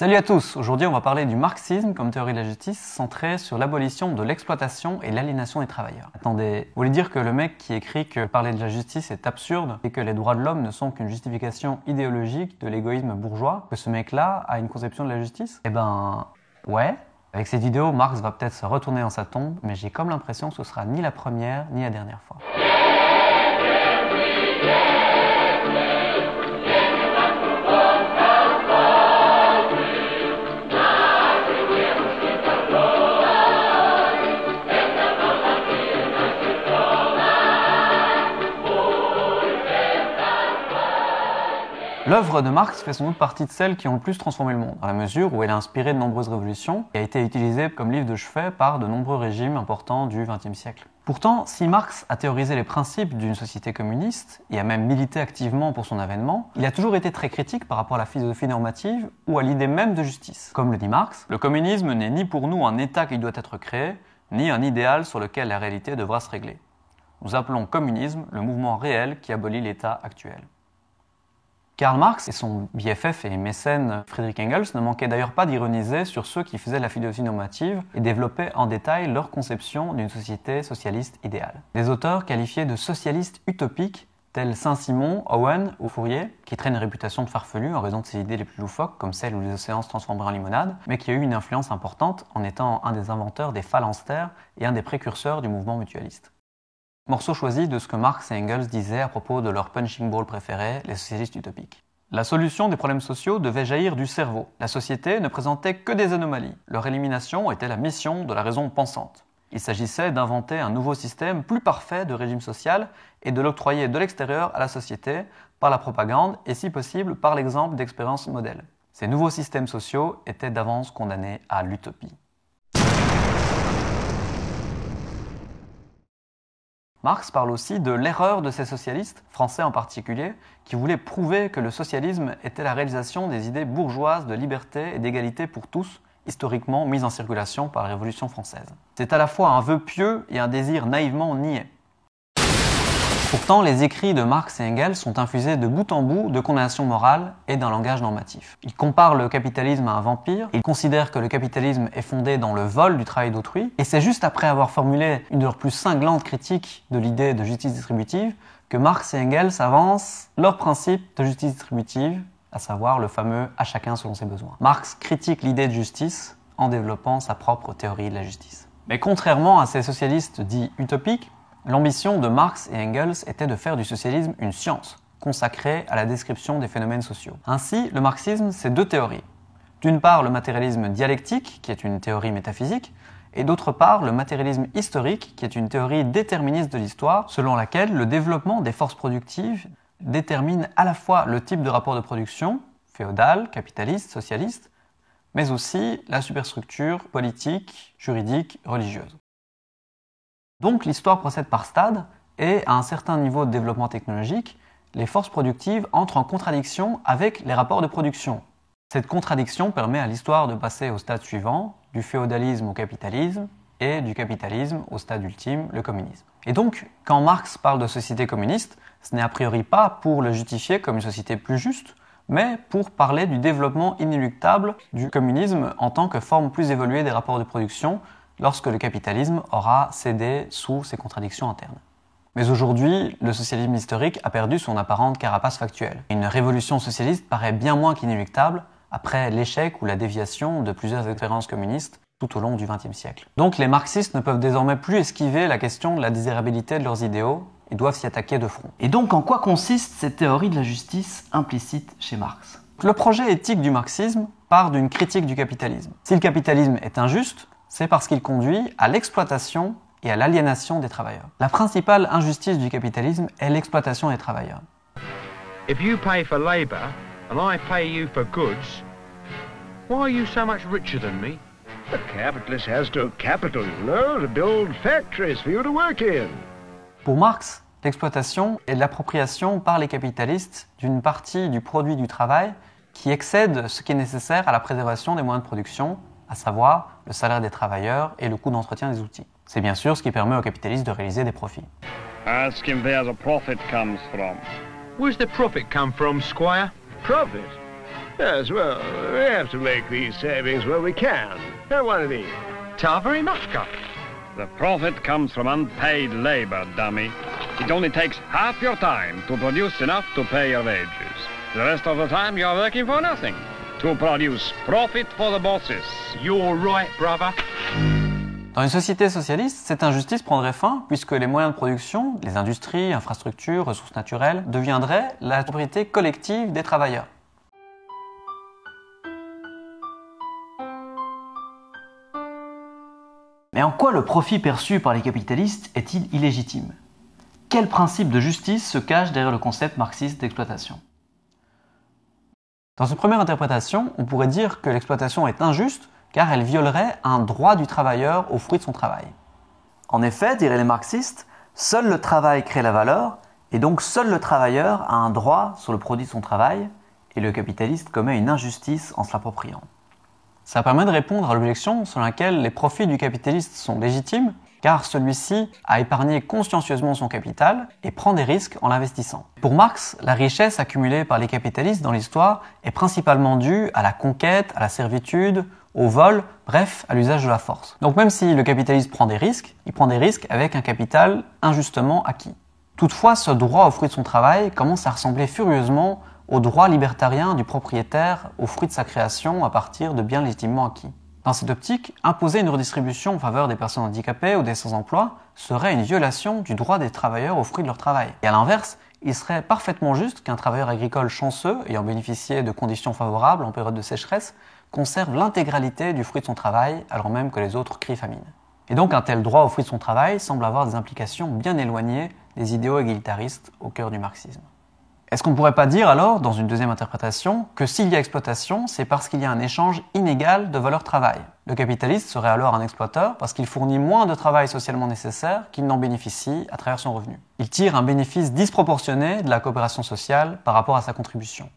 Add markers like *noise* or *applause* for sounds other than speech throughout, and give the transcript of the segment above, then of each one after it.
Salut à tous, aujourd'hui on va parler du marxisme comme théorie de la justice centrée sur l'abolition de l'exploitation et l'aliénation des travailleurs. Attendez, vous voulez dire que le mec qui écrit que parler de la justice est absurde et que les droits de l'homme ne sont qu'une justification idéologique de l'égoïsme bourgeois, que ce mec-là a une conception de la justice Eh ben, ouais. Avec cette vidéo, Marx va peut-être se retourner dans sa tombe, mais j'ai comme l'impression que ce sera ni la première ni la dernière fois. L'œuvre de Marx fait sans doute partie de celles qui ont le plus transformé le monde, dans la mesure où elle a inspiré de nombreuses révolutions et a été utilisée comme livre de chevet par de nombreux régimes importants du XXe siècle. Pourtant, si Marx a théorisé les principes d'une société communiste et a même milité activement pour son avènement, il a toujours été très critique par rapport à la philosophie normative ou à l'idée même de justice. Comme le dit Marx, le communisme n'est ni pour nous un État qui doit être créé, ni un idéal sur lequel la réalité devra se régler. Nous appelons communisme le mouvement réel qui abolit l'État actuel. Karl Marx et son BFF et mécène Friedrich Engels ne manquaient d'ailleurs pas d'ironiser sur ceux qui faisaient la philosophie normative et développaient en détail leur conception d'une société socialiste idéale. Des auteurs qualifiés de socialistes utopiques tels Saint-Simon, Owen ou Fourier, qui traînent une réputation de farfelu en raison de ses idées les plus loufoques, comme celle où les océans se transformeraient en limonade, mais qui a eu une influence importante en étant un des inventeurs des phalanstères et un des précurseurs du mouvement mutualiste. Morceau choisi de ce que Marx et Engels disaient à propos de leur punching ball préféré, les socialistes utopiques. La solution des problèmes sociaux devait jaillir du cerveau. La société ne présentait que des anomalies. Leur élimination était la mission de la raison pensante. Il s'agissait d'inventer un nouveau système plus parfait de régime social et de l'octroyer de l'extérieur à la société par la propagande et si possible par l'exemple d'expériences modèles. Ces nouveaux systèmes sociaux étaient d'avance condamnés à l'utopie. Marx parle aussi de l'erreur de ces socialistes, français en particulier, qui voulaient prouver que le socialisme était la réalisation des idées bourgeoises de liberté et d'égalité pour tous, historiquement mises en circulation par la Révolution française. C'est à la fois un vœu pieux et un désir naïvement nié. Pourtant, les écrits de Marx et Engels sont infusés de bout en bout de condamnations morales et d'un langage normatif. Ils comparent le capitalisme à un vampire, ils considèrent que le capitalisme est fondé dans le vol du travail d'autrui, et c'est juste après avoir formulé une de leurs plus cinglantes critiques de l'idée de justice distributive que Marx et Engels avancent leur principe de justice distributive, à savoir le fameux à chacun selon ses besoins. Marx critique l'idée de justice en développant sa propre théorie de la justice. Mais contrairement à ces socialistes dits utopiques, L'ambition de Marx et Engels était de faire du socialisme une science, consacrée à la description des phénomènes sociaux. Ainsi, le marxisme, c'est deux théories. D'une part, le matérialisme dialectique, qui est une théorie métaphysique, et d'autre part le matérialisme historique, qui est une théorie déterministe de l'histoire, selon laquelle le développement des forces productives détermine à la fois le type de rapport de production, féodal, capitaliste, socialiste, mais aussi la superstructure politique, juridique, religieuse. Donc l'histoire procède par stade, et à un certain niveau de développement technologique, les forces productives entrent en contradiction avec les rapports de production. Cette contradiction permet à l'histoire de passer au stade suivant, du féodalisme au capitalisme, et du capitalisme au stade ultime, le communisme. Et donc, quand Marx parle de société communiste, ce n'est a priori pas pour le justifier comme une société plus juste, mais pour parler du développement inéluctable du communisme en tant que forme plus évoluée des rapports de production, lorsque le capitalisme aura cédé sous ses contradictions internes. Mais aujourd'hui, le socialisme historique a perdu son apparente carapace factuelle. Une révolution socialiste paraît bien moins qu'inéluctable après l'échec ou la déviation de plusieurs expériences communistes tout au long du XXe siècle. Donc les marxistes ne peuvent désormais plus esquiver la question de la désirabilité de leurs idéaux et doivent s'y attaquer de front. Et donc en quoi consiste cette théorie de la justice implicite chez Marx Le projet éthique du marxisme part d'une critique du capitalisme. Si le capitalisme est injuste, c'est parce qu'il conduit à l'exploitation et à l'aliénation des travailleurs. La principale injustice du capitalisme est l'exploitation des travailleurs. capitalist has to build factories for you to work in. Pour Marx, l'exploitation est l'appropriation par les capitalistes d'une partie du produit du travail qui excède ce qui est nécessaire à la préservation des moyens de production à savoir le salaire des travailleurs et le coût d'entretien des outils. C'est bien sûr ce qui permet aux capitalistes de réaliser des profits. Ask him where the profit comes from. Where's the profit come from, Squire? Profit? Yes, well, we have to make these savings where we can. Have one of these. Tarvery Muffcock. The profit comes from unpaid labor, dummy. It only takes half your time to produce enough to pay your wages. The rest of the time you're working for nothing. Dans une société socialiste, cette injustice prendrait fin puisque les moyens de production, les industries, infrastructures, ressources naturelles, deviendraient la propriété collective des travailleurs. Mais en quoi le profit perçu par les capitalistes est-il illégitime Quel principe de justice se cache derrière le concept marxiste d'exploitation dans une première interprétation, on pourrait dire que l'exploitation est injuste car elle violerait un droit du travailleur au fruit de son travail. En effet, diraient les marxistes, seul le travail crée la valeur et donc seul le travailleur a un droit sur le produit de son travail et le capitaliste commet une injustice en se l'appropriant. Ça permet de répondre à l'objection selon laquelle les profits du capitaliste sont légitimes car celui-ci a épargné consciencieusement son capital et prend des risques en l'investissant. Pour Marx, la richesse accumulée par les capitalistes dans l'histoire est principalement due à la conquête, à la servitude, au vol, bref, à l'usage de la force. Donc même si le capitaliste prend des risques, il prend des risques avec un capital injustement acquis. Toutefois, ce droit au fruit de son travail commence à ressembler furieusement au droit libertarien du propriétaire au fruit de sa création à partir de biens légitimement acquis. Dans cette optique, imposer une redistribution en faveur des personnes handicapées ou des sans-emploi serait une violation du droit des travailleurs aux fruits de leur travail. Et à l'inverse, il serait parfaitement juste qu'un travailleur agricole chanceux, ayant bénéficié de conditions favorables en période de sécheresse, conserve l'intégralité du fruit de son travail, alors même que les autres crient famine. Et donc un tel droit au fruit de son travail semble avoir des implications bien éloignées des idéaux égalitaristes au cœur du marxisme. Est-ce qu'on ne pourrait pas dire alors, dans une deuxième interprétation, que s'il y a exploitation, c'est parce qu'il y a un échange inégal de valeur-travail Le capitaliste serait alors un exploiteur parce qu'il fournit moins de travail socialement nécessaire qu'il n'en bénéficie à travers son revenu. Il tire un bénéfice disproportionné de la coopération sociale par rapport à sa contribution.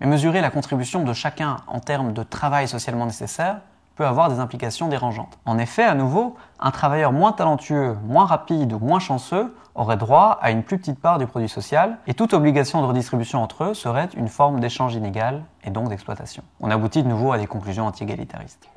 Mais mesurer la contribution de chacun en termes de travail socialement nécessaire peut avoir des implications dérangeantes. En effet, à nouveau, un travailleur moins talentueux, moins rapide ou moins chanceux aurait droit à une plus petite part du produit social et toute obligation de redistribution entre eux serait une forme d'échange inégal et donc d'exploitation. On aboutit de nouveau à des conclusions anti-égalitaristes.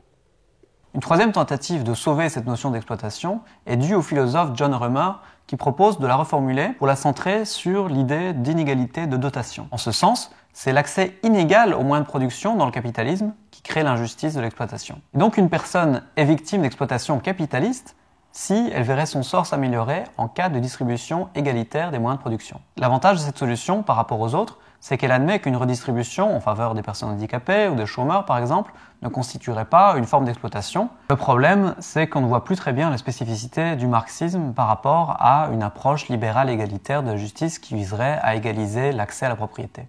Une troisième tentative de sauver cette notion d'exploitation est due au philosophe John Römer qui propose de la reformuler pour la centrer sur l'idée d'inégalité de dotation. En ce sens, c'est l'accès inégal aux moyens de production dans le capitalisme qui crée l'injustice de l'exploitation. Donc une personne est victime d'exploitation capitaliste si elle verrait son sort s'améliorer en cas de distribution égalitaire des moyens de production. L'avantage de cette solution par rapport aux autres, c'est qu'elle admet qu'une redistribution en faveur des personnes handicapées ou des chômeurs par exemple ne constituerait pas une forme d'exploitation. Le problème, c'est qu'on ne voit plus très bien la spécificité du marxisme par rapport à une approche libérale égalitaire de la justice qui viserait à égaliser l'accès à la propriété.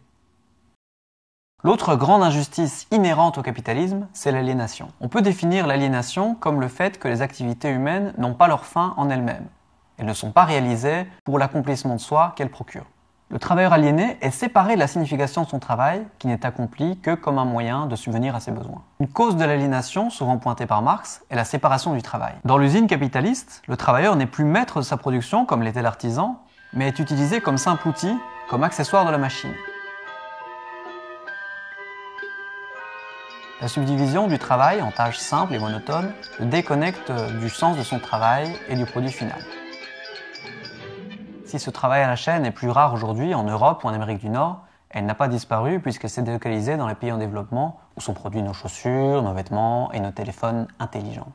L'autre grande injustice inhérente au capitalisme, c'est l'aliénation. On peut définir l'aliénation comme le fait que les activités humaines n'ont pas leur fin en elles-mêmes. Elles ne sont pas réalisées pour l'accomplissement de soi qu'elles procurent. Le travailleur aliéné est séparé de la signification de son travail, qui n'est accompli que comme un moyen de subvenir à ses besoins. Une cause de l'aliénation, souvent pointée par Marx, est la séparation du travail. Dans l'usine capitaliste, le travailleur n'est plus maître de sa production comme l'était l'artisan, mais est utilisé comme simple outil, comme accessoire de la machine. La subdivision du travail en tâches simples et monotones le déconnecte du sens de son travail et du produit final. Si ce travail à la chaîne est plus rare aujourd'hui en Europe ou en Amérique du Nord, elle n'a pas disparu puisqu'elle s'est délocalisée dans les pays en développement où sont produits nos chaussures, nos vêtements et nos téléphones intelligents.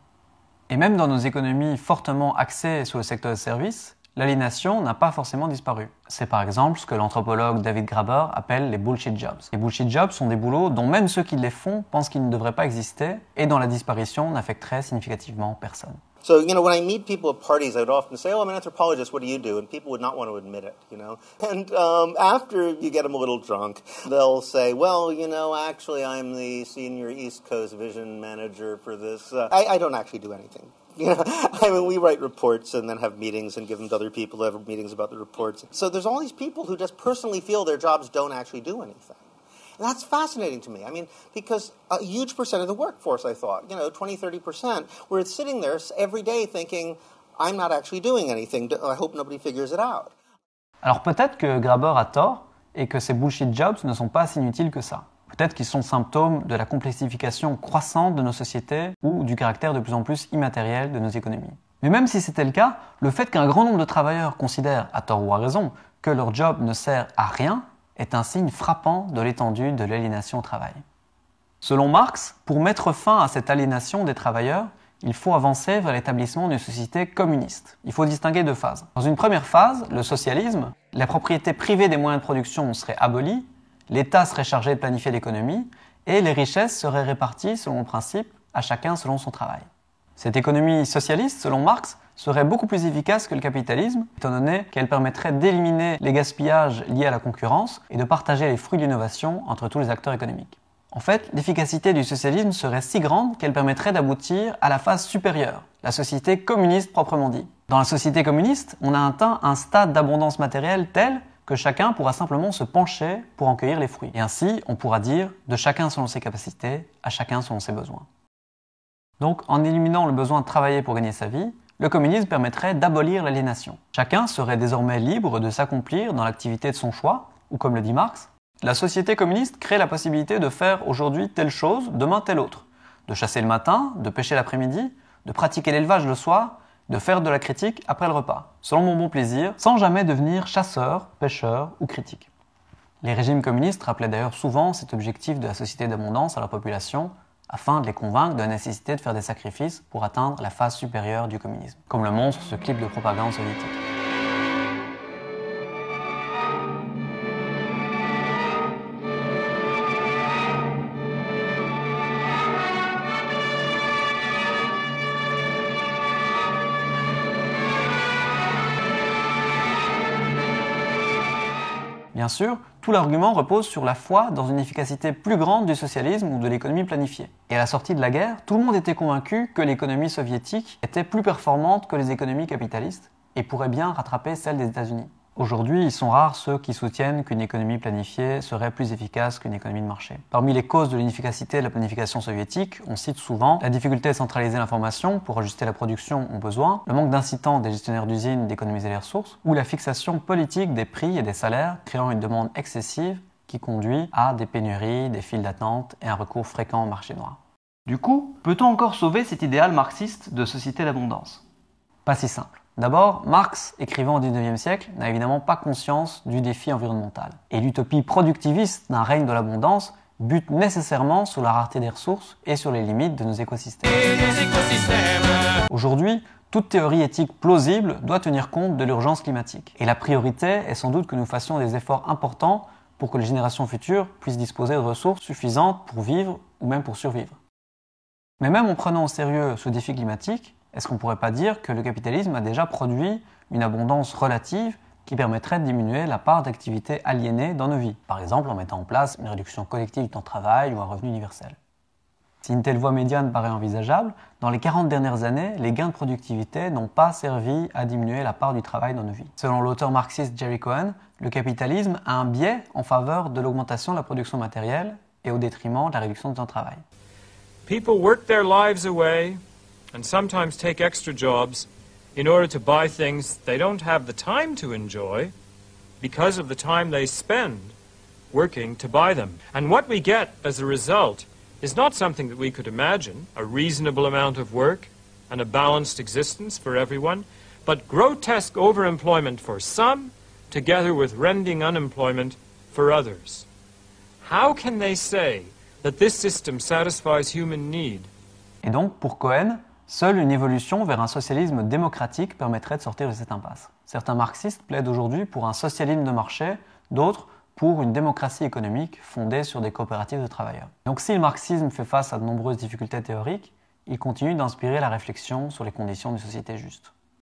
Et même dans nos économies fortement axées sur le secteur des services, l'aliénation n'a pas forcément disparu. C'est par exemple ce que l'anthropologue David Graber appelle les bullshit jobs. Les bullshit jobs sont des boulots dont même ceux qui les font pensent qu'ils ne devraient pas exister et dont la disparition n'affecterait significativement personne. So, you know, when I meet people at parties, I would often say, Oh, I'm an anthropologist, what do you do? And people would not want to admit it, you know. *laughs* And um, after you get them a little drunk, they'll say, Well, you know, actually, I'm the senior East Coast vision manager for this. Uh, I, I don't actually do anything. You *laughs* know, I mean, we write reports and then have meetings and give them to other people to have meetings about the reports. So there's all these people who just personally feel their jobs don't actually do anything. And that's fascinating to me. I mean, because a huge percent of the workforce, I thought, you know, 20, 30%, were sitting there every day thinking, I'm not actually doing anything. I hope nobody figures it out. Alors peut-être que Graber a tort et que ces bullshit jobs ne sont pas si inutiles que ça. peut-être qu'ils sont symptômes de la complexification croissante de nos sociétés ou du caractère de plus en plus immatériel de nos économies. Mais même si c'était le cas, le fait qu'un grand nombre de travailleurs considèrent, à tort ou à raison, que leur job ne sert à rien est un signe frappant de l'étendue de l'aliénation au travail. Selon Marx, pour mettre fin à cette aliénation des travailleurs, il faut avancer vers l'établissement d'une société communiste. Il faut distinguer deux phases. Dans une première phase, le socialisme, la propriété privée des moyens de production serait abolie L'État serait chargé de planifier l'économie et les richesses seraient réparties selon le principe à chacun selon son travail. Cette économie socialiste, selon Marx, serait beaucoup plus efficace que le capitalisme, étant donné qu'elle permettrait d'éliminer les gaspillages liés à la concurrence et de partager les fruits de l'innovation entre tous les acteurs économiques. En fait, l'efficacité du socialisme serait si grande qu'elle permettrait d'aboutir à la phase supérieure, la société communiste proprement dit. Dans la société communiste, on a atteint un stade d'abondance matérielle tel que chacun pourra simplement se pencher pour en cueillir les fruits. Et ainsi, on pourra dire de chacun selon ses capacités, à chacun selon ses besoins. Donc, en éliminant le besoin de travailler pour gagner sa vie, le communisme permettrait d'abolir l'aliénation. Chacun serait désormais libre de s'accomplir dans l'activité de son choix, ou comme le dit Marx, la société communiste crée la possibilité de faire aujourd'hui telle chose, demain telle autre, de chasser le matin, de pêcher l'après-midi, de pratiquer l'élevage le soir, de faire de la critique après le repas, selon mon bon plaisir, sans jamais devenir chasseur, pêcheur ou critique. Les régimes communistes rappelaient d'ailleurs souvent cet objectif de la société d'abondance à la population afin de les convaincre de la nécessité de faire des sacrifices pour atteindre la phase supérieure du communisme, comme le montre ce clip de propagande soviétique. Bien sûr, tout l'argument repose sur la foi dans une efficacité plus grande du socialisme ou de l'économie planifiée. Et à la sortie de la guerre, tout le monde était convaincu que l'économie soviétique était plus performante que les économies capitalistes et pourrait bien rattraper celle des États-Unis. Aujourd'hui, ils sont rares ceux qui soutiennent qu'une économie planifiée serait plus efficace qu'une économie de marché. Parmi les causes de l'inefficacité de la planification soviétique, on cite souvent la difficulté à centraliser l'information pour ajuster la production aux besoins, le manque d'incitants des gestionnaires d'usines d'économiser les ressources, ou la fixation politique des prix et des salaires, créant une demande excessive qui conduit à des pénuries, des files d'attente et un recours fréquent au marché noir. Du coup, peut-on encore sauver cet idéal marxiste de société d'abondance Pas si simple. D'abord, Marx, écrivant au XIXe siècle, n'a évidemment pas conscience du défi environnemental. Et l'utopie productiviste d'un règne de l'abondance bute nécessairement sur la rareté des ressources et sur les limites de nos écosystèmes. écosystèmes. Aujourd'hui, toute théorie éthique plausible doit tenir compte de l'urgence climatique. Et la priorité est sans doute que nous fassions des efforts importants pour que les générations futures puissent disposer de ressources suffisantes pour vivre ou même pour survivre. Mais même en prenant au sérieux ce défi climatique, est-ce qu'on ne pourrait pas dire que le capitalisme a déjà produit une abondance relative qui permettrait de diminuer la part d'activités aliénées dans nos vies, par exemple en mettant en place une réduction collective du temps de travail ou un revenu universel Si une telle voie médiane paraît envisageable, dans les 40 dernières années, les gains de productivité n'ont pas servi à diminuer la part du travail dans nos vies. Selon l'auteur marxiste Jerry Cohen, le capitalisme a un biais en faveur de l'augmentation de la production matérielle et au détriment de la réduction du temps de travail. and sometimes take extra jobs in order to buy things they don't have the time to enjoy because of the time they spend working to buy them. And what we get as a result is not something that we could imagine, a reasonable amount of work and a balanced existence for everyone, but grotesque overemployment for some together with rending unemployment for others. How can they say that this system satisfies human need? Et donc, pour Cohen, Seule une évolution vers un socialisme démocratique permettrait de sortir de cette impasse. Certains marxistes plaident aujourd'hui pour un socialisme de marché, d'autres pour une démocratie économique fondée sur des coopératives de travailleurs. Donc si le marxisme fait face à de nombreuses difficultés théoriques, il continue d'inspirer la réflexion sur les conditions d'une société juste.